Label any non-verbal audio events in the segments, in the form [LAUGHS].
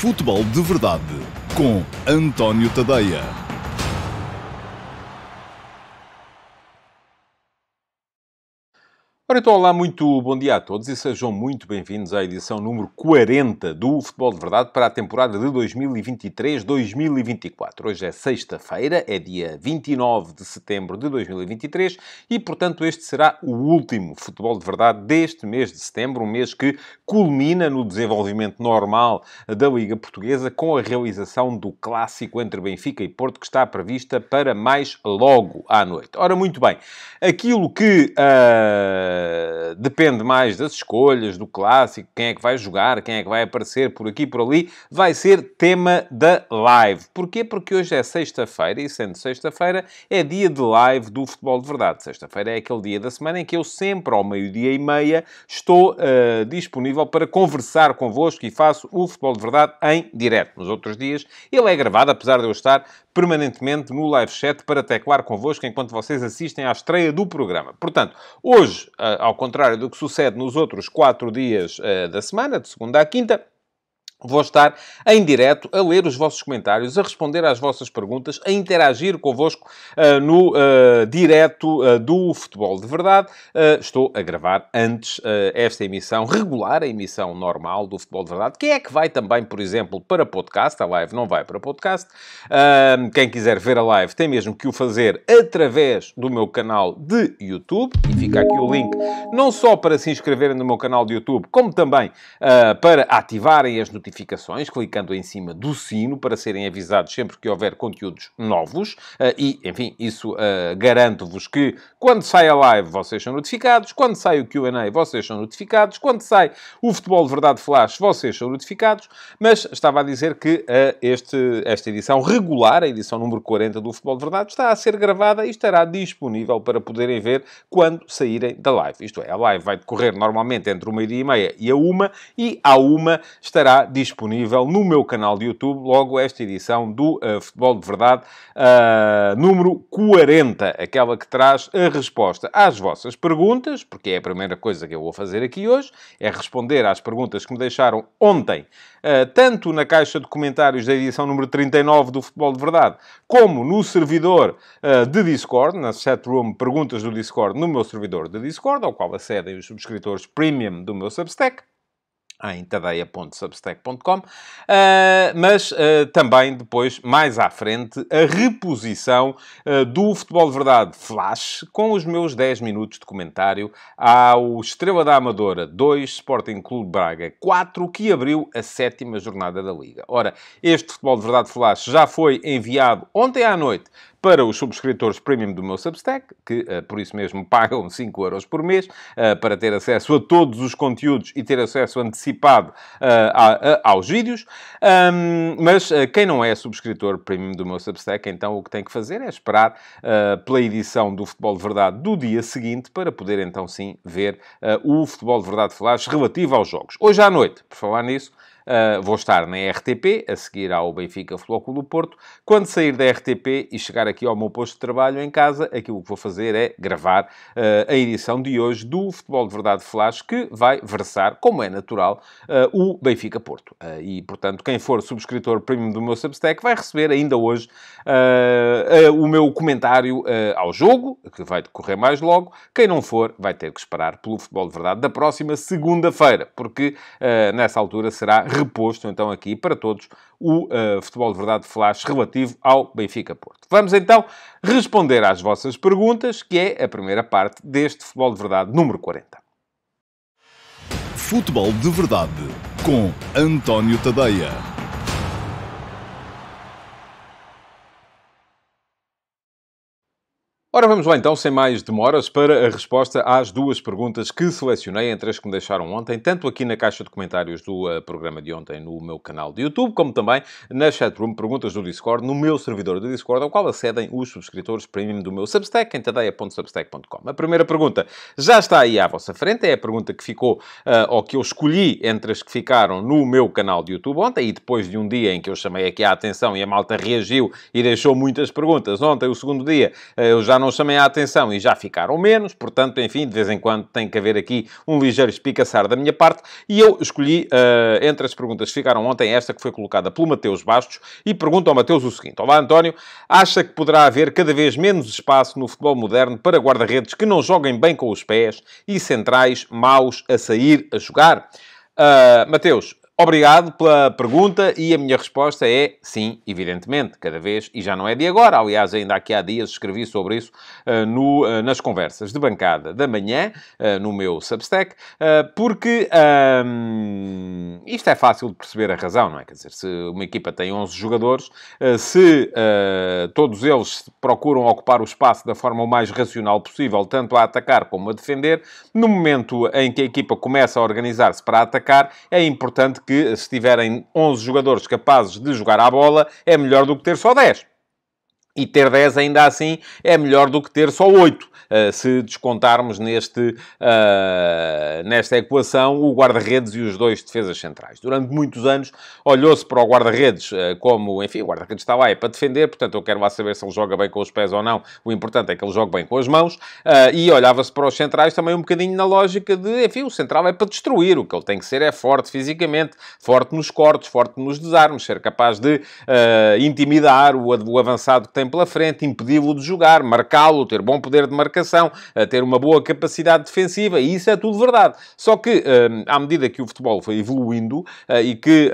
Futebol de Verdade com António Tadeia. Ora, então, olá, muito bom dia a todos e sejam muito bem-vindos à edição número 40 do Futebol de Verdade para a temporada de 2023-2024. Hoje é sexta-feira, é dia 29 de setembro de 2023 e, portanto, este será o último Futebol de Verdade deste mês de setembro, um mês que culmina no desenvolvimento normal da Liga Portuguesa com a realização do clássico entre Benfica e Porto que está prevista para mais logo à noite. Ora, muito bem, aquilo que. Uh eh, depende mais das escolhas, do clássico, quem é que vai jogar, quem é que vai aparecer por aqui, por ali. Vai ser tema da live. Porquê? Porque hoje é sexta-feira e, sendo sexta-feira, é dia de live do futebol de verdade. Sexta-feira é aquele dia da semana em que eu sempre, ao meio-dia e meia, estou uh, disponível para conversar convosco e faço o futebol de verdade em direto. Nos outros dias ele é gravado, apesar de eu estar permanentemente no live chat para teclar convosco enquanto vocês assistem à estreia do programa. Portanto, hoje, eh, ao contrário do que sucede nos outros quatro dias eh, da semana, de segunda à quinta, Vou estar em direto a ler os vossos comentários, a responder às vossas perguntas, a interagir convosco uh, no uh, direto uh, do Futebol de Verdade. estou a gravar antes esta emissão regular, a emissão normal do Futebol de Verdade, que é que vai também, por exemplo, para podcast. A live não vai para podcast. quem quiser ver a live tem mesmo que o fazer através do meu canal de YouTube. E fica aqui o link, não só para se inscreverem no meu canal de YouTube, como também para ativarem as notificações notificações, clicando em cima do sino para serem avisados sempre que houver conteúdos novos. Ah, e, enfim, isso ah, garanto-vos que quando sai a live vocês são notificados, quando sai o QA vocês são notificados, quando sai o Futebol de Verdade Flash vocês são notificados. Mas estava a dizer que ah, este, esta edição regular, a edição número 40 do Futebol de Verdade, está a ser gravada e estará disponível para poderem ver quando saírem da live. Isto é, a live vai decorrer normalmente entre uma e meia e a uma, e à uma estará disponível disponível no meu canal de YouTube, logo esta edição do uh, Futebol de Verdade, uh, número 40, aquela que traz a resposta às vossas perguntas, porque é a primeira coisa que eu vou fazer aqui hoje, é responder às perguntas que me deixaram ontem, uh, tanto na caixa de comentários da edição número 39 do Futebol de Verdade, como no servidor de Discord, na set room Perguntas do Discord, no meu servidor de Discord, ao qual acedem os subscritores premium do meu Substack em tadeia.substack.com, uh, ah, mas uh, também depois, mais à frente, a reposição uh, do Futebol Verdade Flash com os meus 10 minutos de comentário ao Estrela da Amadora 2, Sporting Clube Braga 4, que abriu a sétima jornada da Liga. Ora, este Futebol Verdade Flash já foi enviado ontem à noite para os subscritores premium do meu Substack, que eh, por isso mesmo [LAUGHS] pagam 5 euros por mês, eh, para ter acesso a todos os conteúdos e ter acesso antecipado eh, aos vídeos. mas quem não é subscritor premium do meu Substack, então o que tem que fazer é esperar pela edição do Futebol de Verdade do dia seguinte, para poder então sim ver o Futebol de Verdade Flash relativo aos jogos. Hoje à noite, por falar nisso, Uh, vou estar na RTP, a seguir ao Benfica Futebol Clube do Porto. Quando sair da RTP e chegar aqui ao meu posto de trabalho em casa, aquilo que vou fazer é gravar uh, a edição de hoje do Futebol de Verdade Flash, que vai versar, como é natural, uh, o Benfica Porto. e, portanto, quem for subscritor premium do meu Substack vai receber ainda hoje o meu comentário ao jogo, que vai decorrer mais logo. Quem não for, vai ter que esperar pelo Futebol de Verdade da próxima segunda-feira, porque nessa altura será reposto então aqui para todos o uh, Futebol de Verdade Flash relativo ao Benfica Porto. Vamos então responder às vossas perguntas, que é a primeira parte deste Futebol de Verdade número 40. Futebol de Verdade com António Tadeia. Ora, vamos lá então, sem mais demoras, para a resposta às duas perguntas que selecionei, entre as que me deixaram ontem, tanto aqui na caixa de comentários do uh, programa de ontem no meu canal de YouTube, como também na chatroom Perguntas do Discord, no meu servidor do Discord, ao qual acedem os subscritores premium do meu Substack, em tadeia.substack.com. A primeira pergunta já está aí à vossa frente, é a pergunta que ficou, uh, ou que eu escolhi entre as que ficaram no meu canal de YouTube ontem, e depois de um dia em que eu chamei aqui a atenção e a malta reagiu e deixou muitas perguntas, ontem, o segundo dia, uh, eu já não não chamei a atenção e já ficaram menos, portanto, enfim, de vez em quando tem que haver aqui um ligeiro espicaçar da minha parte. E eu escolhi, uh, entre as perguntas que ficaram ontem, esta que foi colocada pelo Mateus Bastos e pergunta ao Mateus o seguinte: Olá, António, acha que poderá haver cada vez menos espaço no futebol moderno para guarda-redes que não joguem bem com os pés e centrais maus a sair a jogar? Uh, Mateus, Obrigado pela pergunta e a minha resposta é sim, evidentemente, cada vez, e já não é de agora. Aliás, ainda aqui há dias escrevi sobre isso uh, no, uh, nas conversas de bancada da manhã, uh, no meu Substack, porque um, ehm, isto é fácil de perceber a razão, não é? Quer dizer, se uma equipa tem 11 jogadores, se todos eles procuram ocupar o espaço da forma o mais racional possível, tanto a atacar como a defender, no momento em que a equipa começa a organizar-se para atacar, é importante que que se tiverem 11 jogadores capazes de jogar à bola, é melhor do que ter só 10. E ter 10 ainda assim é melhor do que ter só 8. Ah, se descontarmos neste, ah, nesta equação o guarda-redes e os dois defesas centrais. Durante muitos anos olhou-se para o guarda-redes ah, como, enfim, o guarda-redes está lá é para defender, portanto eu quero lá saber se ele joga bem com os pés ou não, o importante é que ele jogue bem com as mãos, e olhava-se para os centrais também um bocadinho na lógica de, enfim, o central é para destruir, o que ele tem que ser é forte fisicamente, forte nos cortes, forte nos desarmes, ser capaz de intimidar o, o avançado que tem pela frente, impedi-lo de jogar, marcá-lo, ter bom poder de marcação, eh, ter uma boa capacidade defensiva, e isso é tudo verdade. Só que, eh, à medida que o futebol foi evoluindo eh, e que,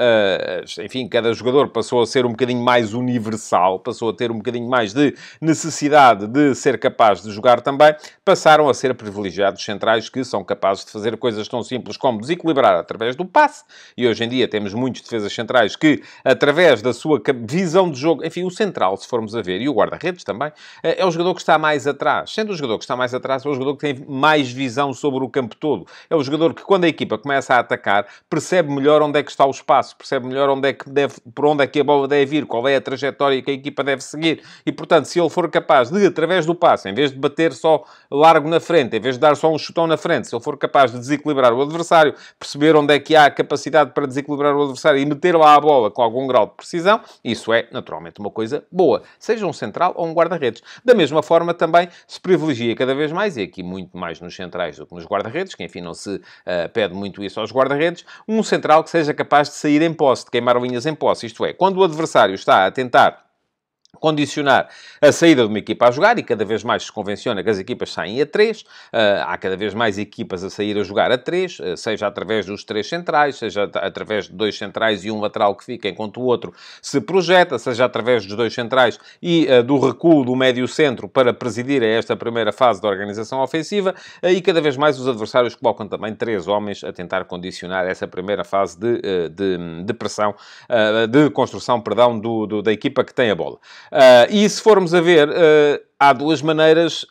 enfim, cada jogador passou a ser um bocadinho mais universal, passou a ter um bocadinho mais de necessidade de ser capaz de jogar também, passaram a ser privilegiados centrais que são capazes de fazer coisas tão simples como desequilibrar através do passe, e hoje em dia temos muitos defesas centrais que, através da sua visão de jogo, enfim, o central, se formos a ver, e o guarda-redes também, eh, é o jogador que está mais atrás. Sendo o jogador que está mais atrás, é o jogador que tem mais visão sobre o campo todo. É o jogador que, quando a equipa começa a atacar, percebe melhor onde é que está o espaço, percebe melhor onde é que deve, por onde é que a bola deve vir, qual é a trajetória que a equipa deve seguir. E, portanto, se ele for capaz de, através do passe, em vez de bater só largo na frente, em vez de dar só um chutão na frente, se ele for capaz de desequilibrar o adversário, perceber onde é que há a capacidade para desequilibrar o adversário e meter lá a bola com algum grau de precisão, isso é, naturalmente, uma coisa boa. Seja um central ou um guarda-redes. Da mesma forma, também se privilegia cada vez mais, e aqui muito mais nos centrais do que nos guarda-redes, que enfim não se uh, pede muito isso aos guarda-redes, um central que seja capaz de sair em posse, de queimar linhas em posse. Isto é, quando o adversário está a tentar condicionar a saída de uma equipa a jogar, e cada vez mais se convenciona que as equipas saem a três eh, há cada vez mais equipas a sair a jogar a três eh, seja através dos três centrais, seja através de dois centrais e um lateral que fica, enquanto o outro se projeta, seja através dos dois centrais e eh, do recuo do médio centro para presidir a esta primeira fase da organização ofensiva, e cada vez mais os adversários colocam também três homens a tentar condicionar essa primeira fase de, de, de pressão, de construção, perdão, do, do, da equipa que tem a bola. Uh, e se formos a ver, uh, há duas maneiras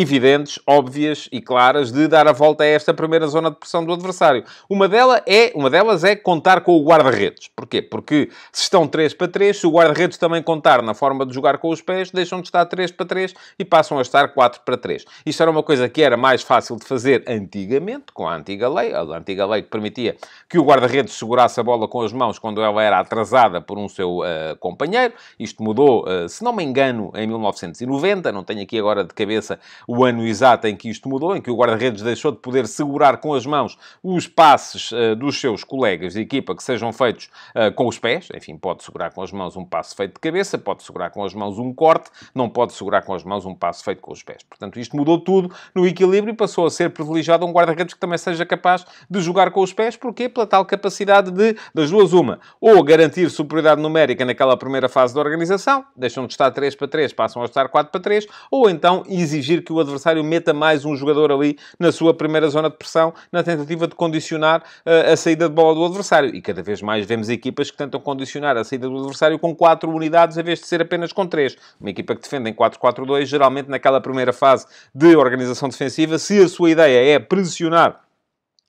evidentes, óbvias e claras de dar a volta a esta primeira zona de pressão do adversário. Uma, dela é, uma delas é contar com o guarda-redes. Porquê? Porque se estão 3 para 3, se o guarda-redes também contar na forma de jogar com os pés, deixam de estar 3 para 3 e passam a estar 4 para 3. Isto era uma coisa que era mais fácil de fazer antigamente, com a antiga lei, a antiga lei que permitia que o guarda-redes segurasse a bola com as mãos quando ela era atrasada por um seu uh, companheiro. Isto mudou, uh, se não me engano, em 1990, não tenho aqui agora de cabeça o ano exato em que isto mudou, em que o guarda-redes deixou de poder segurar com as mãos os passes uh, dos seus colegas de equipa que sejam feitos uh, com os pés. Enfim, pode segurar com as mãos um passe feito de cabeça, pode segurar com as mãos um corte, não pode segurar com as mãos um passe feito com os pés. Portanto, isto mudou tudo no equilíbrio e passou a ser privilegiado um guarda-redes que também seja capaz de jogar com os pés. Porquê? Pela tal capacidade de, das duas, uma, ou garantir superioridade numérica naquela primeira fase da organização, deixam de estar 3 para 3, passam a estar 4 para 3, ou então exigir que o adversário meta mais um jogador ali na sua primeira zona de pressão, na tentativa de condicionar uh, a saída de bola do adversário. E cada vez mais vemos equipas que tentam condicionar a saída do adversário com quatro unidades, em vez de ser apenas com três Uma equipa que defende em 4-4-2, geralmente naquela primeira fase de organização defensiva, se a sua ideia é pressionar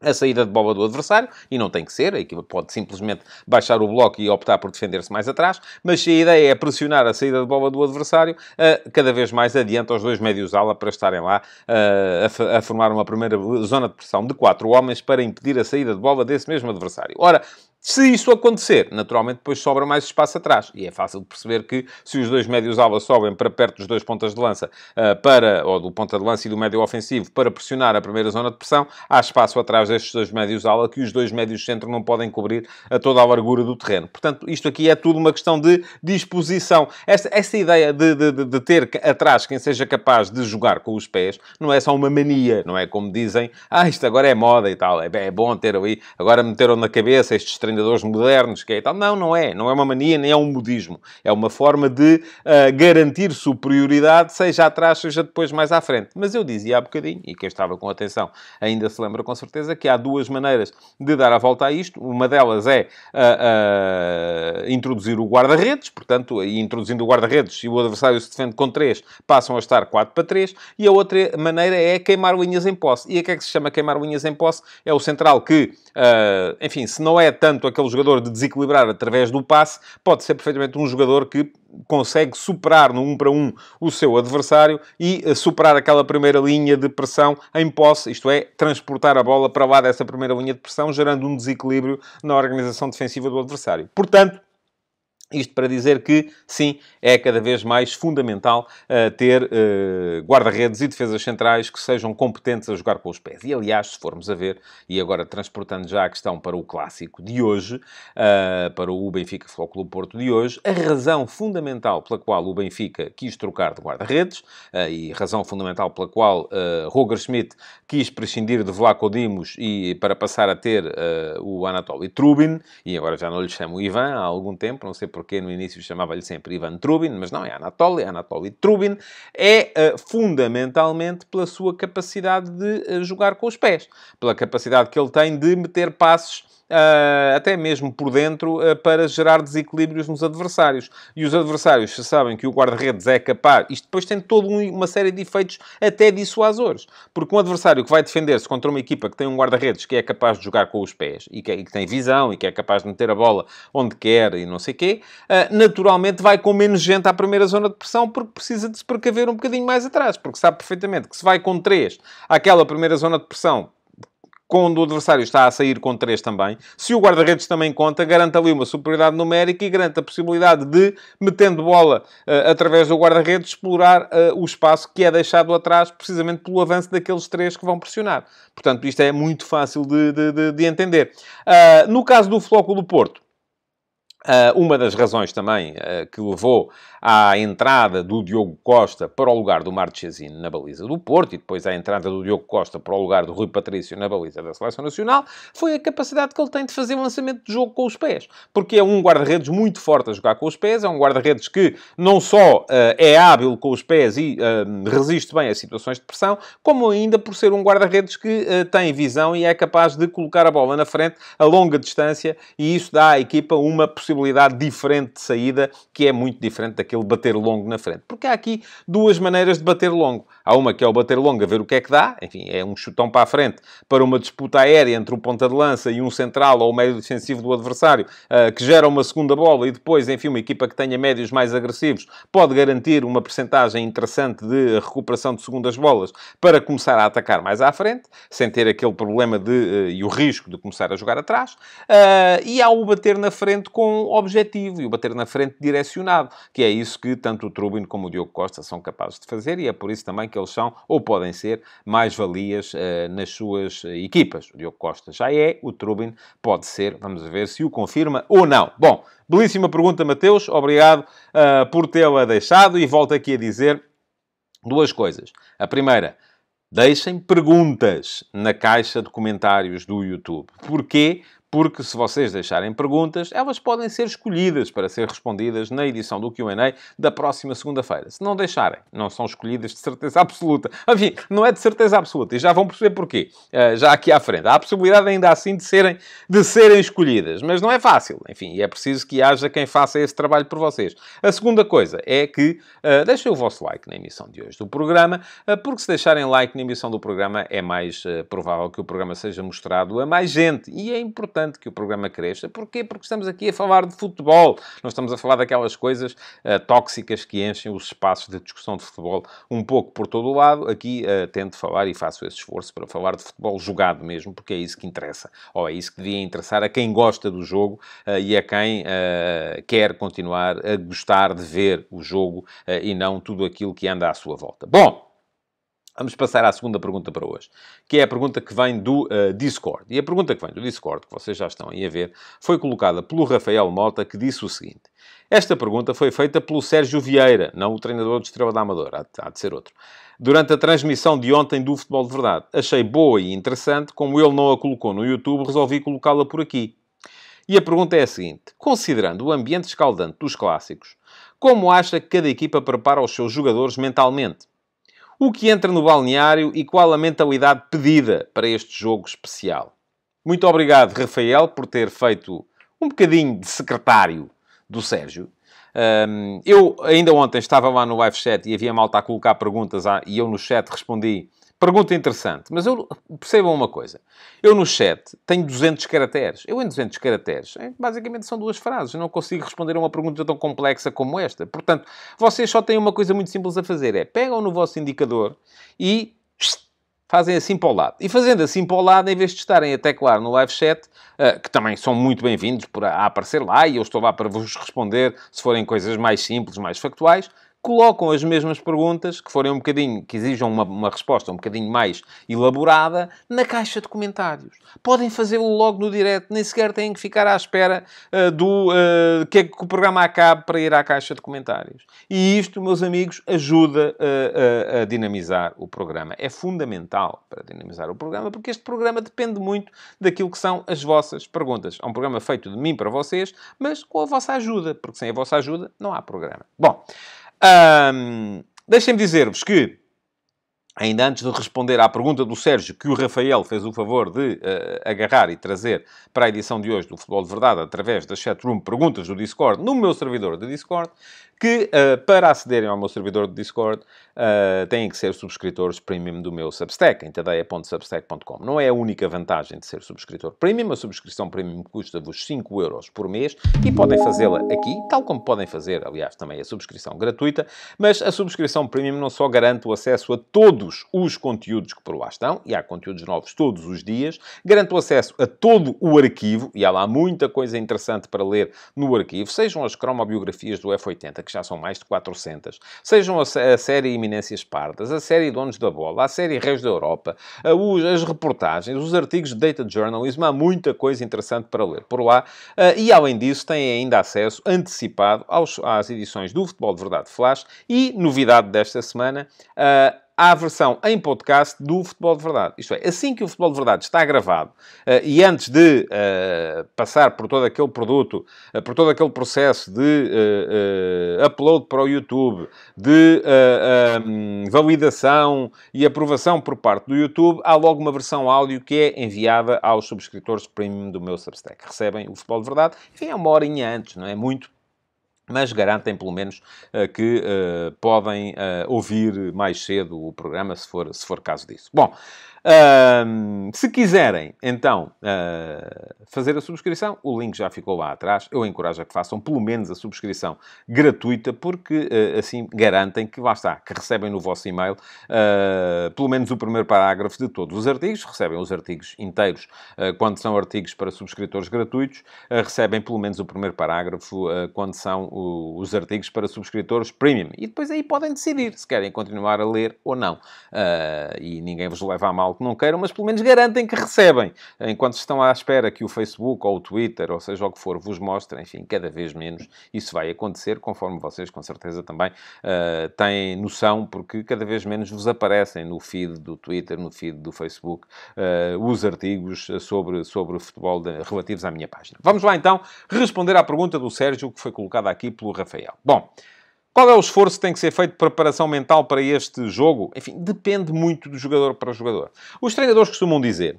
a saída de bola do adversário, e não tem que ser, a equipa pode simplesmente baixar o bloco e optar por defender-se mais atrás, mas se a ideia é pressionar a saída de bola do adversário, eh, cada vez mais adianta os dois médios ala para estarem lá eh, a, formar uma primeira zona de pressão de quatro homens para impedir a saída de bola desse mesmo adversário. Ora, se isso acontecer, naturalmente depois sobra mais espaço atrás. E é fácil de perceber que se os dois médios ala sobem para perto dos dois pontas de lança, eh, para, ou do ponta de lança e do médio ofensivo, para pressionar a primeira zona de pressão, há espaço atrás destes dois médios ala que os dois médios centro não podem cobrir a toda a largura do terreno. Portanto, isto aqui é tudo uma questão de disposição. Esta, ideia de, de, de, de ter atrás quem seja capaz de jogar com os pés não é só uma mania, não é como dizem, ah, isto agora é moda e tal, é, é bom ter ali, agora meteram na cabeça estes estranho empreendedores modernos, que é tal. Não, não é. Não é uma mania, nem é um modismo. É uma forma de uh, garantir superioridade, seja atrás, seja depois mais à frente. Mas eu dizia há bocadinho, e quem estava com atenção ainda se lembra com certeza, que há duas maneiras de dar a volta a isto. Uma delas é uh, uh, introduzir o guarda-redes, portanto, introduzindo o guarda-redes, e o adversário se defende com três passam a estar quatro para três E a outra maneira é queimar linhas em posse. E o que é que se chama queimar linhas em posse? É o central que, enfim, se não é tanto portanto, aquele jogador de desequilibrar através do passe pode ser perfeitamente um jogador que consegue superar no 1 um para 1 um o seu adversário e eh, superar aquela primeira linha de pressão em posse, isto é, transportar a bola para lá dessa primeira linha de pressão, gerando um desequilíbrio na organização defensiva do adversário. Portanto, isto para dizer que, sim, é cada vez mais fundamental uh, ter uh, guarda-redes e defesas centrais que sejam competentes a jogar com os pés. E, aliás, se formos a ver, e agora transportando já a questão para o clássico de hoje, uh, para o Benfica Futebol Clube Porto de hoje, a razão fundamental pela qual o Benfica quis trocar de guarda-redes e razão fundamental pela qual Roger Schmidt quis prescindir de Vlaco Dimos e para passar a ter o Anatoly Trubin, e agora já não lhe chamo Ivan há algum tempo, não sei porque no início chamava-lhe sempre Ivan Trubin, mas não, é Anatoly, Anatoly Trubin, é uh, fundamentalmente pela sua capacidade de uh, jogar com os pés, pela capacidade que ele tem de meter passes eh, até mesmo por dentro, eh, para gerar desequilíbrios nos adversários. E os adversários sabem que o guarda-redes é capaz. Isto depois tem toda uma série de efeitos, até dissuasores. Porque um adversário que vai defender-se contra uma equipa que tem um guarda-redes que é capaz de jogar com os pés e que, e que, tem visão e que é capaz de meter a bola onde quer e não sei o quê, eh, naturalmente vai com menos gente à primeira zona de pressão porque precisa de se precaver um bocadinho mais atrás. Porque sabe perfeitamente que se vai com três àquela primeira zona de pressão quando o adversário está a sair com 3 também, se o guarda-redes também conta, garanta ali uma superioridade numérica e garante a possibilidade de, metendo bola uh, através do guarda-redes, explorar uh, o espaço que é deixado atrás precisamente pelo avanço daqueles três que vão pressionar. Portanto, isto é muito fácil de, de, de, de entender. Uh, no caso do Flóculo do Porto, ah, uma das razões também ah, que levou à entrada do Diogo Costa para o lugar do Marchesino na baliza do Porto e depois à entrada do Diogo Costa para o lugar do Rui Patrício na baliza da Seleção Nacional foi a capacidade que ele tem de fazer um lançamento de jogo com os pés. Porque é um guarda-redes muito forte a jogar com os pés, é um guarda-redes que não só ah, é hábil com os pés e resiste bem a situações de pressão, como ainda por ser um guarda-redes que tem visão e é capaz de colocar a bola na frente a longa distância e isso dá à equipa uma possibilidade possibilidade diferente de saída que é muito diferente daquele bater longo na frente. Porque há aqui duas maneiras de bater longo. Há uma que é o bater longo a ver o que é que dá, enfim, é um chutão para a frente para uma disputa aérea entre o ponta de lança e um central ou o médio defensivo do adversário eh, que gera uma segunda bola e depois, enfim, uma equipa que tenha médios mais agressivos pode garantir uma percentagem interessante de recuperação de segundas bolas para começar a atacar mais à frente, sem ter aquele problema de, eh, e o risco de começar a jogar atrás. Eh, e há o bater na frente com objetivo e o bater na frente direcionado, que é isso que tanto o Trubin como o Diogo Costa são capazes de fazer e é por isso também que eles são, ou podem ser, mais-valias eh, nas suas eh, equipas. O Diogo Costa já é, o Trubin pode ser, vamos ver se o confirma ou não. Bom, belíssima pergunta, Mateus, obrigado uh, por tê-la deixado e volto aqui a dizer duas coisas. A primeira, deixem perguntas na caixa de comentários do YouTube. Porquê? porque se vocês deixarem perguntas, elas podem ser escolhidas para ser respondidas na edição do QA da próxima segunda-feira. Se não deixarem, não são escolhidas de certeza [LAUGHS] absoluta. Enfim, não é de certeza absoluta e já vão perceber porquê, eh, já aqui à frente. Há a possibilidade ainda assim de serem, de serem escolhidas, mas não é fácil. Enfim, é preciso que haja quem faça esse trabalho por vocês. A segunda coisa é que uh, deixem o vosso like na emissão de hoje do programa, uh, porque se deixarem like na emissão do programa é mais uh, provável que o programa seja mostrado a mais gente e é importante importante que o programa cresça. Porquê? Porque estamos aqui a falar de futebol. Não estamos a falar daquelas coisas uh, tóxicas que enchem os espaços de discussão de futebol um pouco por todo o lado. Aqui uh, tento falar e faço esse esforço para falar de futebol jogado mesmo, porque é isso que interessa. Ou é isso que devia interessar a quem gosta do jogo uh, e a quem quer continuar a gostar de ver o jogo e não tudo aquilo que anda à sua volta. Bom, Vamos passar à segunda pergunta para hoje, que é a pergunta que vem do uh, Discord. E a pergunta que vem do Discord, que vocês já estão aí a ver, foi colocada pelo Rafael Mota, que disse o seguinte. Esta pergunta foi feita pelo Sérgio Vieira, não o treinador do Estrela da Amadora, há, há de ser outro. Durante a transmissão de ontem do Futebol de Verdade. Achei boa e interessante, como ele não a colocou no YouTube, resolvi colocá-la por aqui. E a pergunta é a seguinte. Considerando o ambiente escaldante dos clássicos, como acha que cada equipa prepara os seus jogadores mentalmente? o que entra no balneário e qual a mentalidade pedida para este jogo especial. Muito obrigado, Rafael, por ter feito um bocadinho de secretário do Sérgio. Um, eu ainda ontem estava lá no live chat e havia malta a colocar perguntas à, e eu no chat respondi Pergunta interessante. Mas eu, percebam uma coisa. Eu no chat tenho 200 caracteres. Eu em 200 caracteres, é, basicamente são duas frases. Eu não consigo responder a uma pergunta tão complexa como esta. Portanto, vocês só têm uma coisa muito simples a fazer. É pegam no vosso indicador e fazem assim para o lado. E fazendo assim para o lado, em vez de estarem a teclar no live chat, eh, que também são muito bem-vindos a aparecer lá, e eu estou lá para vos responder se forem coisas mais simples, mais factuais, colocam as mesmas perguntas, que forem um bocadinho, que exijam uma, uma resposta um bocadinho mais elaborada, na caixa de comentários. Podem fazê-lo logo no direto, nem sequer têm que ficar à espera uh, do uh, que, é que o programa acabe para ir à caixa de comentários. E isto, meus amigos, ajuda eh, a dinamizar o programa. É fundamental para dinamizar o programa, porque este programa depende muito daquilo que são as vossas perguntas. É um programa feito de mim para vocês, mas com a vossa ajuda, porque sem a vossa ajuda não há programa. Bom, um, Deixem-me dizer-vos que, ainda antes de responder à pergunta do Sérgio, que o Rafael fez o favor de uh, agarrar e trazer para a edição de hoje do Futebol de Verdade, através das chatroom perguntas do Discord, no meu servidor de Discord, que uh, para acederem ao meu servidor de Discord uh, têm que ser subscritores premium do meu Substack, em tadeia.substack.com. Não é a única vantagem de ser subscritor premium. A subscrição premium custa-vos 5 euros por mês e podem fazê-la aqui, tal como podem fazer, aliás, também a subscrição gratuita, mas a subscrição premium não só garante o acesso a todos os conteúdos que por lá estão, e há conteúdos novos todos os dias, garante o acesso a todo o arquivo, e há lá muita coisa interessante para ler no arquivo, sejam as cromobiografias do F80, que já são mais de 400, sejam a, a série Iminências Pardas, a série Donos da Bola, a série Reis da Europa, a, os, as reportagens, os artigos de Data Journalism, há muita coisa interessante para ler por lá. Uh, e, além disso, têm ainda acesso antecipado aos, às edições do Futebol de Verdade Flash e, novidade desta semana, uh, à versão em podcast do Futebol de Verdade. Isto é, assim que o Futebol de Verdade está gravado, eh, e antes de eh, passar por todo aquele produto, eh, por todo aquele processo de upload para o YouTube, de validação e aprovação por parte do YouTube, há logo uma versão áudio que é enviada aos subscritores premium do meu Substack. Recebem o Futebol de Verdade, enfim, é uma horinha antes, não é muito, mas garantem pelo menos eh, que eh, podem eh, ouvir mais cedo o programa, se for, se for caso disso. Bom, se quiserem, então, uh, fazer a subscrição, o link já ficou lá atrás. Eu encorajo a que façam pelo menos a subscrição gratuita, porque uh, assim garantem que lá está, que recebem no vosso e-mail ah, pelo menos o primeiro parágrafo de todos os artigos, recebem os artigos inteiros. quando são artigos para subscritores gratuitos, recebem pelo menos o primeiro parágrafo quando são o, os artigos para subscritores premium. E depois aí podem decidir se querem continuar a ler ou não. e ninguém vos leva a mal que não queiram, mas pelo menos garantem que recebem. Enquanto estão à espera que o Facebook ou o Twitter, ou seja o que for, vos mostre, enfim, cada vez menos isso vai acontecer, conforme vocês com certeza também uh, têm noção, porque cada vez menos vos aparecem no feed do Twitter, no feed do Facebook, uh, os artigos sobre, sobre futebol de, relativos à minha página. Vamos lá então responder à pergunta do Sérgio que foi colocada aqui pelo Rafael. Bom. Qual é o esforço que tem que ser feito de preparação mental para este jogo? Enfim, depende muito do jogador para jogador. Os treinadores costumam dizer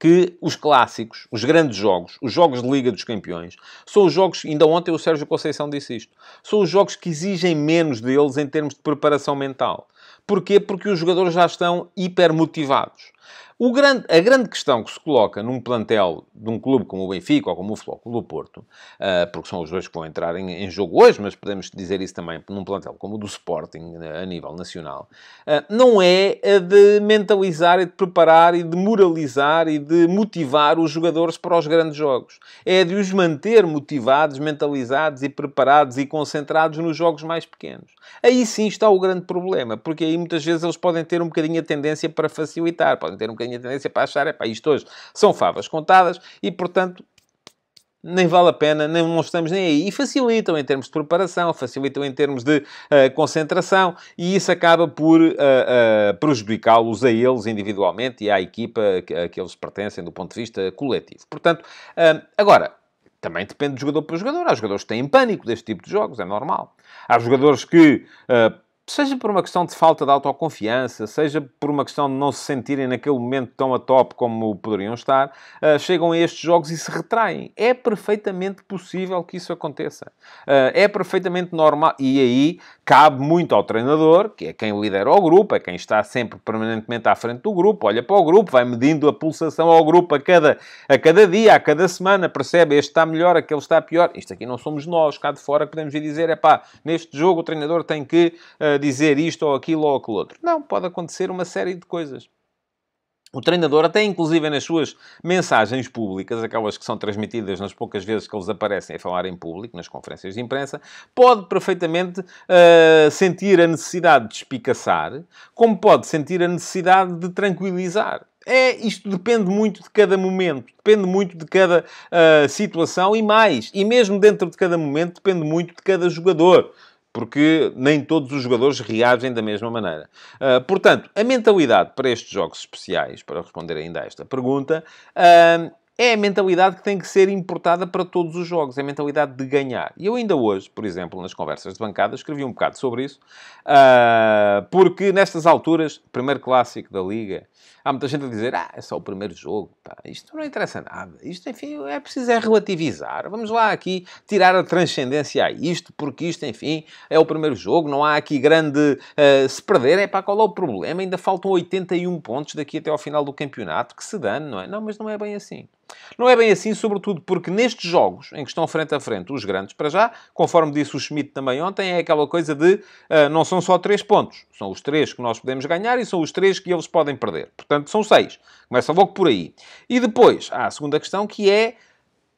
que os clássicos, os grandes jogos, os jogos de Liga dos Campeões, são os jogos, ainda ontem o Sérgio Conceição disse isto, são os jogos que exigem menos deles em termos de preparação mental. Porquê? Porque os jogadores já estão hipermotivados. Grande, a grande questão que se coloca num plantel de um clube como o Benfica ou como o Flóculo do Porto, uh, porque são os dois que vão entrar em, em, jogo hoje, mas podemos dizer isso também num plantel como o do Sporting uh, a nível nacional, uh, não é a de mentalizar e de preparar e de moralizar e de motivar os jogadores para os grandes jogos. É de os manter motivados, mentalizados e preparados e concentrados nos jogos mais pequenos. Aí sim está o grande problema, porque aí muitas vezes eles podem ter um bocadinho a tendência para facilitar, podem podem ter um bocadinho a tendência para achar, é pá, isto hoje são favas contadas e, portanto, nem vale a pena, nem, não estamos nem aí. E facilitam em termos de preparação, facilitam em termos de uh, concentração, e isso acaba por uh, uh, prejudicá-los a eles individualmente e à equipa a que eles pertencem do ponto de vista coletivo. Portanto, agora, também depende de jogador para jogador. Há jogadores que têm pânico deste tipo de jogos, é normal. Há jogadores que uh, seja por uma questão de falta de autoconfiança, seja por uma questão de não se sentirem naquele momento tão a top como poderiam estar, uh, chegam a estes jogos e se retraem. É perfeitamente possível que isso aconteça. Uh, é perfeitamente normal. E aí cabe muito ao treinador, que é quem lidera o grupo, é quem está sempre permanentemente à frente do grupo, olha para o grupo, vai medindo a pulsação ao grupo a cada, a cada dia, a cada semana, percebe este está melhor, aquele está pior. Isto aqui não somos nós, cá de fora podemos dizer, é pá, neste jogo o treinador tem que. Uh, a dizer isto ou aquilo ou aquilo outro. Não, pode acontecer uma série de coisas. O treinador, até inclusive nas suas mensagens públicas, aquelas que são transmitidas nas poucas vezes que eles aparecem a falar em público, nas conferências de imprensa, pode perfeitamente uh, sentir a necessidade de espicaçar, como pode sentir a necessidade de tranquilizar. É, isto depende muito de cada momento, depende muito de cada uh, situação e mais. E mesmo dentro de cada momento, depende muito de cada jogador porque nem todos os jogadores reagem da mesma maneira. Uh, portanto, a mentalidade para estes jogos especiais, para responder ainda a esta pergunta, ah, é a mentalidade que tem que ser importada para todos os jogos, é a mentalidade de ganhar. E eu ainda hoje, por exemplo, nas conversas de bancada, escrevi um bocado sobre isso, uh, porque nestas alturas, primeiro clássico da Liga, há muita gente a dizer, ah, é só o primeiro jogo, pá, isto não interessa nada, isto, enfim, é preciso é relativizar, vamos lá aqui tirar a transcendência a isto, porque isto, enfim, é o primeiro jogo, não há aqui grande... Uh, se perder, é para qual é o problema? Ainda faltam 81 pontos daqui até ao final do campeonato, que se dane, não é? Não, mas não é bem assim. Não é bem assim, sobretudo porque nestes jogos em que estão frente a frente os grandes, para já, conforme disse o Schmidt também ontem, é aquela coisa de uh, não são só três pontos, são os três que nós podemos ganhar e são os três que eles podem perder. Portanto, são seis. Começa logo por aí. E depois há a segunda questão que é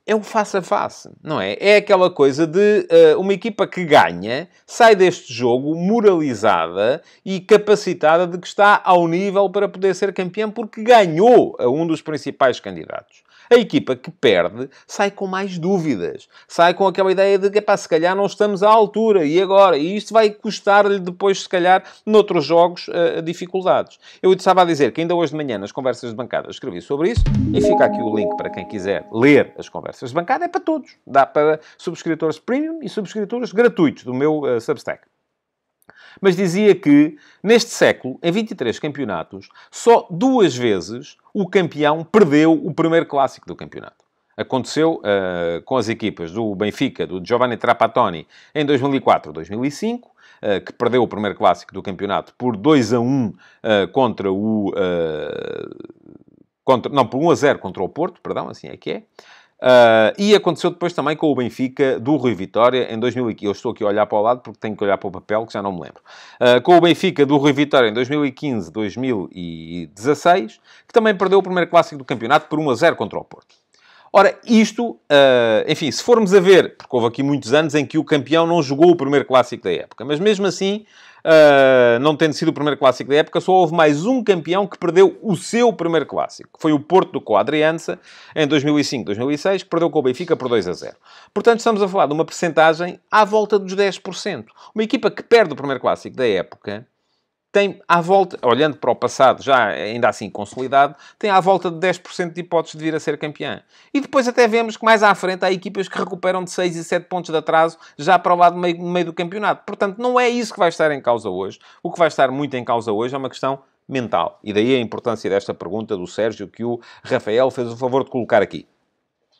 é o face a face, não é? É aquela coisa de uh, uma equipa que ganha sai deste jogo moralizada e capacitada de que está ao nível para poder ser campeão porque ganhou a um dos principais candidatos. A equipa que perde sai com mais dúvidas, sai com aquela ideia de que, pá, se calhar não estamos à altura, e agora? E isto vai custar-lhe depois, se calhar, noutros jogos, uh, dificuldades. Eu estava a dizer que ainda hoje de manhã, nas conversas de bancada, escrevi sobre isso, e fica aqui o link para quem quiser ler as conversas de bancada, é para todos. Dá para subscritores premium e subscritores gratuitos do meu uh, Substack. Mas dizia que, neste século, em 23 campeonatos, só duas vezes o campeão perdeu o primeiro clássico do campeonato. Aconteceu uh, com as equipas do Benfica, do Giovanni Trapattoni, em 2004 2005, uh, que perdeu o primeiro clássico do campeonato por 2 a 1 uh, ah, contra o. Ah, contra, não, por 1 a 0 contra o Porto, perdão, assim é que é. Uh, e aconteceu depois também com o Benfica do Rui Vitória em 2015. Eu estou aqui a olhar para o lado porque tenho que olhar para o papel, que já não me lembro. Uh, com o Benfica do Rui Vitória em 2015, 2016, que também perdeu o primeiro clássico do campeonato por 1 a 0 contra o Porto. Ora, isto, uh, enfim, se formos a ver, porque houve aqui muitos anos em que o campeão não jogou o primeiro clássico da época, mas mesmo assim uh, não tendo sido o primeiro clássico da época, só houve mais um campeão que perdeu o seu primeiro clássico. Foi o Porto do Coadriança, em 2005-2006, que perdeu com o Benfica por 2 a 0. Portanto, estamos a falar de uma percentagem à volta dos 10%. Uma equipa que perde o primeiro clássico da época tem à volta, olhando para o passado, já ainda assim consolidado, tem à volta de 10% de hipóteses de vir a ser campeã. E depois até vemos que mais à frente há equipas que recuperam de 6 e 7 pontos de atraso já para o lado meio, meio do campeonato. Portanto, não é isso que vai estar em causa hoje. O que vai estar muito em causa hoje é uma questão mental. E daí a importância desta pergunta do Sérgio que o Rafael fez o favor de colocar aqui.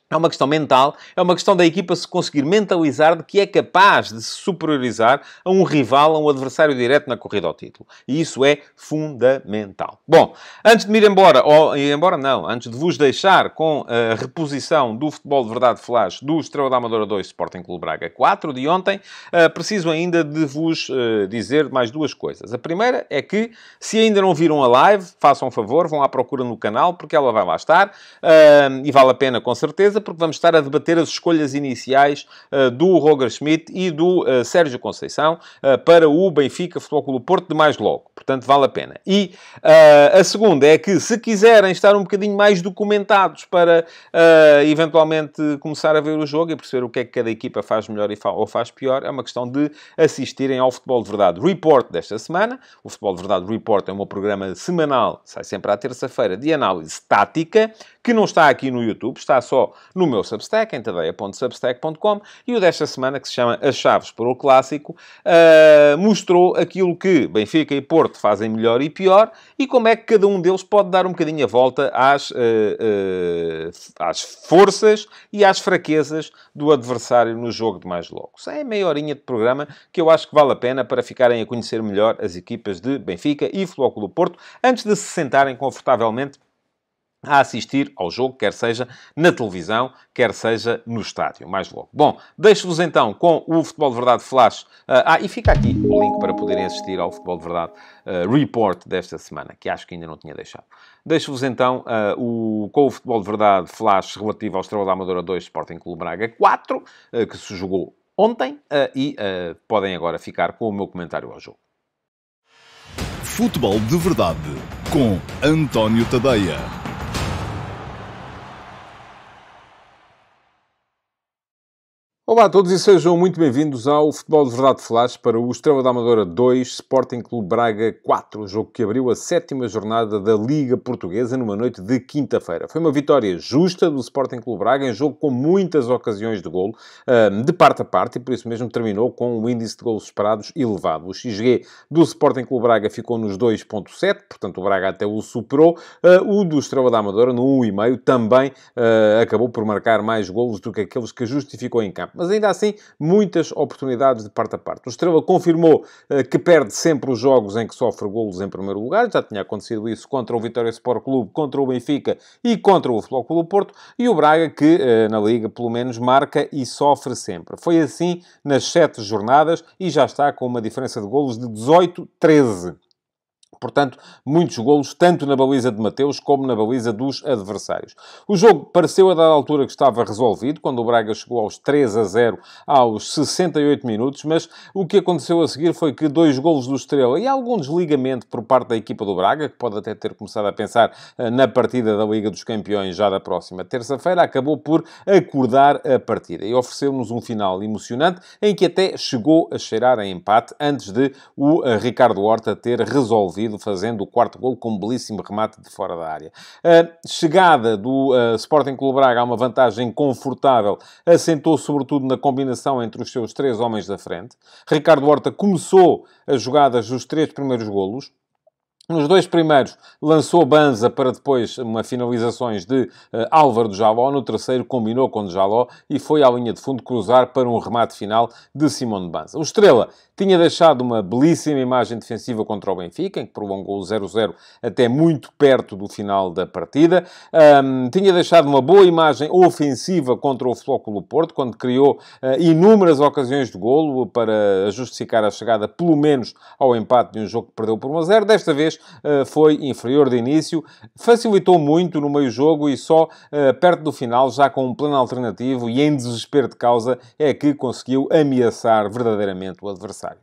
É uma questão mental, é uma questão da equipa se conseguir mentalizar de que é capaz de se superiorizar a um rival, a um adversário direto na corrida ao título. E isso é fundamental. Bom, antes de me ir embora, ou ir embora não, antes de vos deixar com a reposição do Futebol de Verdade Flash do Estrela da Amadora 2 Sporting Clube Braga 4 de ontem, eh, preciso ainda de vos eh, dizer mais duas coisas. A primeira é que, se ainda não viram a live, façam um favor, vão à procura no canal, porque ela vai lá estar, eh, e vale a pena com certeza surpresa, porque vamos estar a debater as escolhas iniciais uh, do Roger Schmidt e do uh, Sérgio Conceição uh, para o Benfica Futebol Clube Porto de mais logo. Portanto, vale a pena. E a segunda é que, se quiserem estar um bocadinho mais documentados para eventualmente começar a ver o jogo e perceber o que é que cada equipa faz melhor fa ou faz pior, é uma questão de assistirem ao Futebol de Verdade Report desta semana. O Futebol de Verdade Report é um programa semanal, sai sempre à terça-feira, de análise tática que não está aqui no YouTube, está só no meu Substack, em tadeia.substack.com, e o desta semana, que se chama As Chaves para o Clássico, uh, mostrou aquilo que Benfica e Porto fazem melhor e pior, e como é que cada um deles pode dar um bocadinho a volta às, uh, uh, às forças e às fraquezas do adversário no jogo de mais logo. Isso é meia horinha de programa que eu acho que vale a pena para ficarem a conhecer melhor as equipas de Benfica e Futebol Clube Porto, antes de se sentarem confortavelmente a assistir ao jogo, quer seja na televisão, quer seja no estádio, mais logo. Bom, deixo-vos então com o Futebol de Verdade Flash. ah, ah e fica aqui o link para poderem assistir ao Futebol de Verdade uh, Report desta semana, que acho que ainda não tinha deixado. Deixo-vos então uh, o, com o Futebol de Verdade Flash relativo ao Estrela da Amadora 2, Sporting Clube Braga 4, uh, que se jogou ontem, e podem agora ficar com o meu comentário ao jogo. Futebol de Verdade, com António Tadeia. Olá a todos e sejam muito bem-vindos ao Futebol de Verdade Flash para o Estrela da Amadora 2, Sporting Clube Braga 4, jogo que abriu a sétima jornada da Liga Portuguesa numa noite de quinta-feira. Foi uma vitória justa do Sporting Clube Braga, em jogo com muitas ocasiões de golo, ah, de parte a parte, e por isso mesmo terminou com um índice de golos esperados elevado. O XG do Sporting Clube Braga ficou nos 2.7, portanto o Braga até o superou. Ah, o do Estrela da Amadora, no 1.5, também ah, acabou por marcar mais golos do que aqueles que justificou em campo mas ainda assim muitas oportunidades de parte a parte. O Estrela confirmou uh, que perde sempre os jogos em que sofre golos em primeiro lugar, já tinha acontecido isso contra o Vitória Sport Clube, contra o Benfica e contra o Futebol Clube Porto, e o Braga que uh, na Liga pelo menos marca e sofre sempre. Foi assim nas sete jornadas e já está com uma diferença de golos de 18-13. Portanto, muitos golos, tanto na baliza de Mateus como na baliza dos adversários. O jogo pareceu a dada altura que estava resolvido, quando o Braga chegou aos 3 a 0 aos 68 minutos, mas o que aconteceu a seguir foi que dois golos do Estrela e algum desligamento por parte da equipa do Braga, que pode até ter começado a pensar eh, na partida da Liga dos Campeões já da próxima terça-feira, acabou por acordar a partida e ofereceu-nos um final emocionante em que até chegou a cheirar a empate antes de o eh, Ricardo Horta ter resolvido fazendo o quarto gol com um belíssimo remate de fora da área. A chegada do uh, Sporting Clube Braga a uma vantagem confortável assentou sobretudo na combinação entre os seus três homens da frente. Ricardo Horta começou as jogadas dos três primeiros golos, nos dois primeiros lançou Banza para depois eh, uma finalizações de uh, Álvaro Jaló. No terceiro combinou com Jaló e foi à linha de fundo cruzar para um remate final de Simone de Banza. O Estrela tinha deixado uma belíssima imagem defensiva contra o Benfica, em que prolongou o 0-0 até muito perto do final da partida. Um, tinha deixado uma boa imagem ofensiva contra o Flóculo Porto, quando criou uh, inúmeras ocasiões de golo para justificar a chegada, pelo menos, ao empate de um jogo que perdeu por 1-0. Desta vez eh, foi inferior de início, facilitou muito no meio-jogo e só eh, perto do final, já com um plano alternativo e em desespero de causa, é que conseguiu ameaçar verdadeiramente o adversário.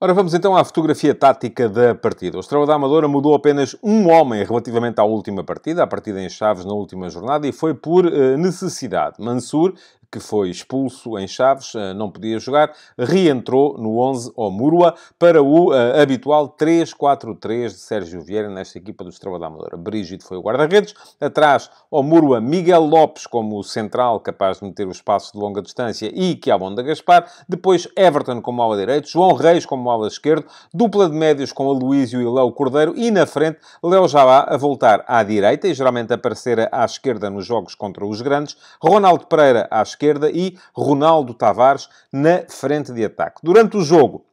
Ora, vamos então à fotografia tática da partida. O Estrela da Amadora mudou apenas um homem relativamente à última partida, à partida em Chaves na última jornada, e foi por eh, necessidade. Mansur que foi expulso em Chaves, eh, não podia jogar, reentrou no 11 Omurua para o eh, habitual 3-4-3 de Sérgio Vieira nesta equipa do Estrela da Amadora. Brígido foi o guarda-redes, atrás Omurua Miguel Lopes como central capaz de meter os passos de longa distância e que a Kiabonda Gaspar, depois Everton como ala direito, João Reis como ala esquerdo, dupla de médios com Aloísio e Léo Cordeiro e na frente Léo Jabá a voltar à direita e geralmente aparecer à esquerda nos jogos contra os grandes, Ronaldo Pereira à esquerda esquerda e Ronaldo Tavares na frente de ataque. Durante o jogo,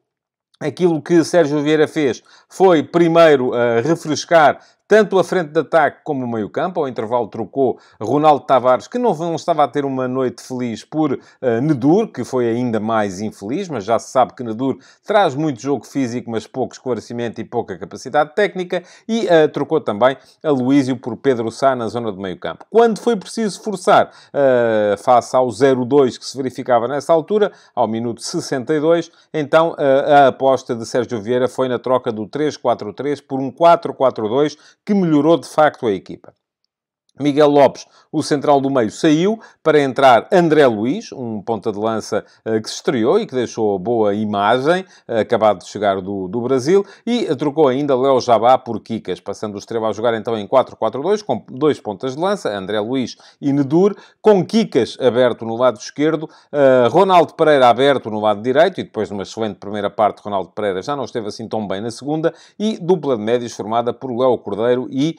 Aquilo que Sérgio Vieira fez foi, primeiro, uh, refrescar tanto a frente de ataque como o meio-campo. Ao intervalo trocou Ronaldo Tavares, que não, não estava a ter uma noite feliz por uh, Nedur, que foi ainda mais infeliz, mas já se sabe que Nedur traz muito jogo físico, mas pouco esclarecimento e pouca capacidade técnica. E uh, trocou também a Luísio por Pedro Sá na zona de meio-campo. Quando foi preciso forçar, uh, face ao 0-2 que se verificava nessa altura, ao minuto 62, então a aposta de Sérgio Vieira foi na troca do 3-4-3 por um 4-4-2 que melhorou de facto a equipa. Miguel Lopes, o central do meio, saiu para entrar André Luiz, um ponta de lança eh, que se estreou e que deixou boa imagem, eh, acabado de chegar do, do Brasil, e trocou ainda Léo Jabá por Kikas, passando o Estrela a jogar então em 4-4-2, com dois pontas de lança, André Luiz e Nedur, com Kikas aberto no lado esquerdo, eh, Ronaldo Pereira aberto no lado direito, e depois de uma excelente primeira parte, Ronaldo Pereira já não esteve assim tão bem na segunda, e dupla de médios formada por Léo Cordeiro e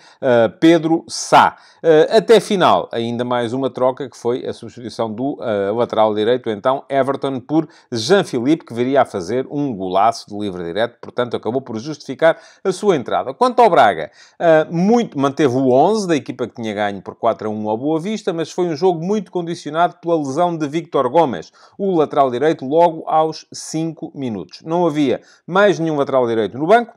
Pedro Sá. Eh, até final, ainda mais uma troca que foi a substituição do uh, lateral direito, então Everton, por Jean-Philippe, que viria a fazer um golaço de livre direto, portanto acabou por justificar a sua entrada. Quanto ao Braga, uh, muito, manteve o 11 da equipa que tinha ganho por 4 a 1 ao Boa Vista, mas foi um jogo muito condicionado pela lesão de Victor Gomes, o lateral direito, logo aos 5 minutos. Não havia mais nenhum lateral direito no banco,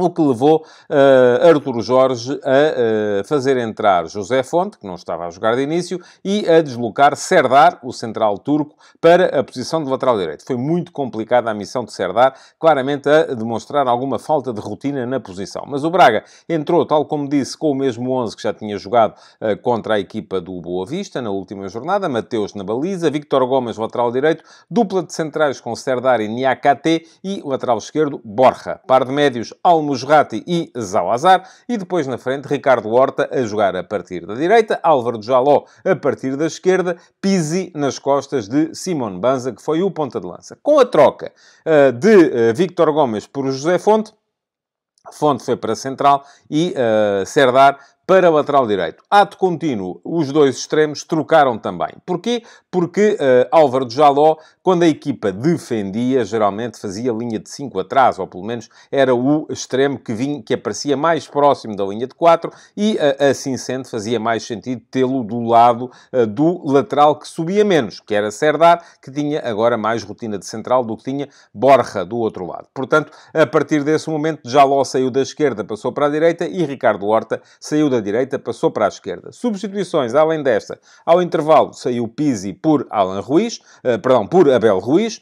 o que levou uh, eh, Arthur Jorge a uh, fazer entrar José Fonte, que não estava a jogar de início, e a deslocar Serdar, o central turco, para a posição de lateral direito. Foi muito complicada a missão de Serdar, claramente a demonstrar alguma falta de rotina na posição. Mas o Braga entrou, tal como disse, com o mesmo 11 que já tinha jogado uh, contra a equipa do Boa Vista na última jornada. Mateus na baliza, Victor Gomes, lateral direito, dupla de centrais com Serdar e Niakate e lateral esquerdo, Borja. Par de médios, Almo como Jurati e Zalazar, e depois na frente Ricardo Horta a jogar a partir da direita, Álvaro Jaló a partir da esquerda, Pizzi nas costas de Simone Banza, que foi o ponta de lança. Com a troca uh, de uh, Victor Gomes por José Fonte, Fonte foi para a central e uh, Serdar para lateral direito. Ato contínuo, os dois extremos trocaram também. Porquê? Porque uh, Álvaro Jaló, quando a equipa defendia, geralmente fazia linha de 5 atrás, ou pelo menos era o extremo que, vinha, que aparecia mais próximo da linha de 4, e uh, assim sendo fazia mais sentido tê-lo do lado uh, do lateral que subia menos, que era Serdar, que tinha agora mais rotina de central do que tinha Borja do outro lado. Portanto, a partir desse momento, Jaló saiu da esquerda, passou para a direita, e Ricardo Horta saiu da da direita passou para a esquerda. Substituições, além desta, ao intervalo saiu Pizzi por Alan Ruiz, eh, perdão, por Abel Ruiz,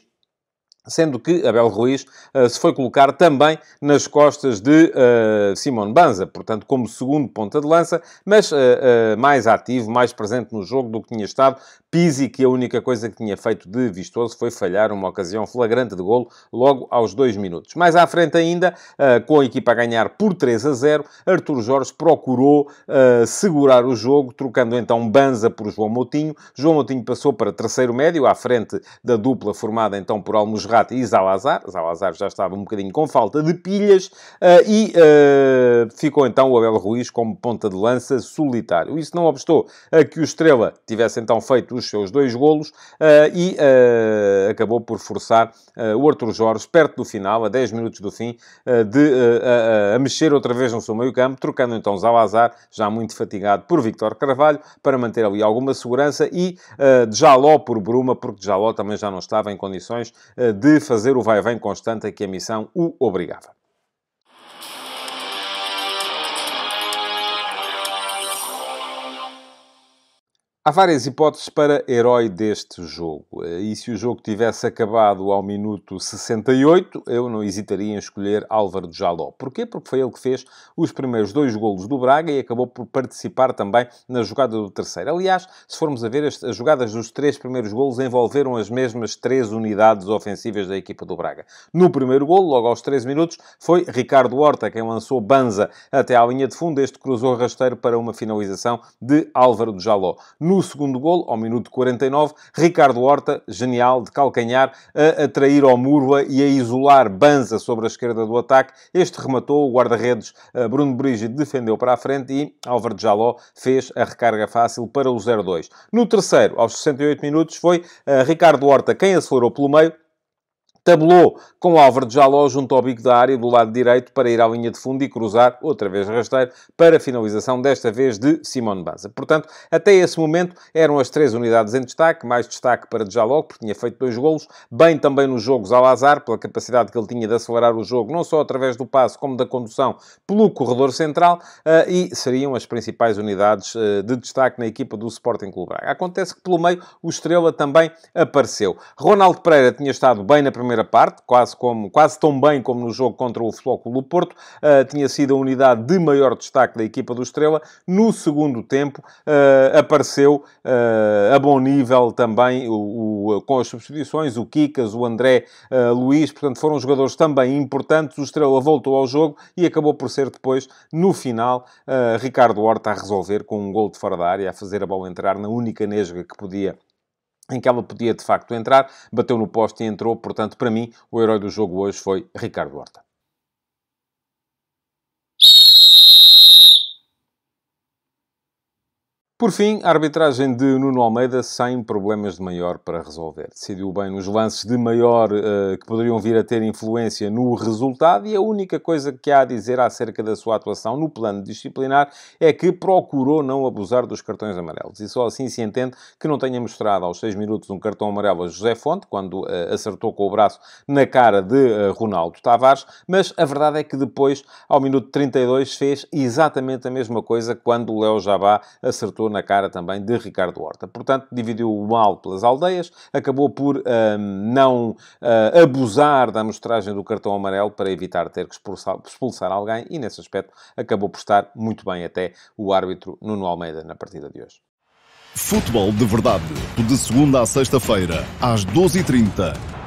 sendo que Abel Ruiz uh, se foi colocar também nas costas de uh, Simone Banza, portanto, como segundo ponta de lança, mas uh, mais ativo, mais presente no jogo do que tinha estado Pizzi, que a única coisa que tinha feito de vistoso foi falhar uma ocasião flagrante de golo logo aos dois minutos. Mais à frente ainda, com a equipa a ganhar por 3 a 0, Artur Jorge procurou segurar o jogo, trocando então Banza por João Moutinho. João Moutinho passou para terceiro médio, à frente da dupla formada então por Almos Morata e Zalazar. Zalazar já estava um bocadinho com falta de pilhas uh, e uh, ficou então o Abel Ruiz como ponta de lança solitário. Isso não obstou a que o Estrela tivesse então feito os seus dois golos ah, e acabou por forçar o Arthur Jorge, perto do final, a 10 minutos do fim, de, a mexer outra vez no seu meio campo, trocando então Zalazar, já muito fatigado, por Victor Carvalho, para manter ali alguma segurança e uh, Jaló por Bruma, porque Jaló também já não estava em condições uh, de de fazer o vai-vem constante a que a missão o obrigava. Há várias hipóteses para herói deste jogo. Eh, e se o jogo tivesse acabado ao minuto 68, eu não hesitaria em escolher Álvaro Jaló. Porquê? Porque foi ele que fez os primeiros dois golos do Braga e acabou por participar também na jogada do terceiro. Aliás, se formos a ver, as jogadas dos três primeiros golos envolveram as mesmas três unidades ofensivas da equipa do Braga. No primeiro golo, logo aos 13 minutos, foi Ricardo Horta quem lançou Banza até à linha de fundo. Este cruzou rasteiro para uma finalização de Álvaro Jaló. No no segundo gol, ao minuto 49, Ricardo Horta, genial de calcanhar, a atrair ao Murva e a isolar Banza sobre a esquerda do ataque. Este rematou, o guarda-redes eh, Bruno Brigitte defendeu para a frente e Álvaro Jaló fez a recarga fácil para o 0-2. No terceiro, aos 68 minutos, foi eh, Ricardo Horta quem acelerou pelo meio tabelou com Álvaro de Jaló junto ao bico da área do lado direito para ir à linha de fundo e cruzar, outra vez rasteiro, para a finalização, desta vez de Simone Banza. Portanto, até esse momento eram as três unidades em destaque, mais destaque para Jaló, porque tinha feito dois golos, bem também nos jogos ao azar, pela capacidade que ele tinha de acelerar o jogo, não só através do passo como da condução pelo corredor central, eh, e seriam as principais unidades eh, de destaque na equipa do Sporting Clube Braga. Acontece que pelo meio o Estrela também apareceu. Ronaldo Pereira tinha estado bem na primeira primeira parte, quase, como, quase tão bem como no jogo contra o Futebol Clube Porto, uh, tinha sido a unidade de maior destaque da equipa do Estrela. No segundo tempo, uh, apareceu ah, a bom nível também o, o, com as substituições, o Kikas, o André Luiz, portanto, foram jogadores também importantes. O Estrela voltou ao jogo e acabou por ser depois, no final, Ricardo Horta a resolver com um gol de fora da área, a fazer a bola entrar na única nesga que podia em que ela podia de facto entrar, bateu no poste e entrou, portanto, para mim, o herói do jogo hoje foi Ricardo Horta. Por fim, a arbitragem de Nuno Almeida sem problemas de maior para resolver. Decidiu bem nos lances de maior uh, que poderiam vir a ter influência no resultado e a única coisa que há a dizer acerca da sua atuação no plano disciplinar é que procurou não abusar dos cartões amarelos. E só assim se entende que não tenha mostrado aos 6 minutos um cartão amarelo a José Fonte, quando uh, acertou com o braço na cara de uh, Ronaldo Tavares, mas a verdade é que depois, ao minuto 32, fez exatamente a mesma coisa quando o Léo Jabá acertou na cara também de Ricardo Horta. Portanto, dividiu o mal pelas aldeias, acabou por uh, não uh, abusar da amostragem do cartão amarelo para evitar ter que expulsar, expulsar alguém e, nesse aspecto, acabou por estar muito bem até o árbitro Nuno Almeida na partida de hoje. Futebol de Verdade, de segunda a sexta-feira, às 12h30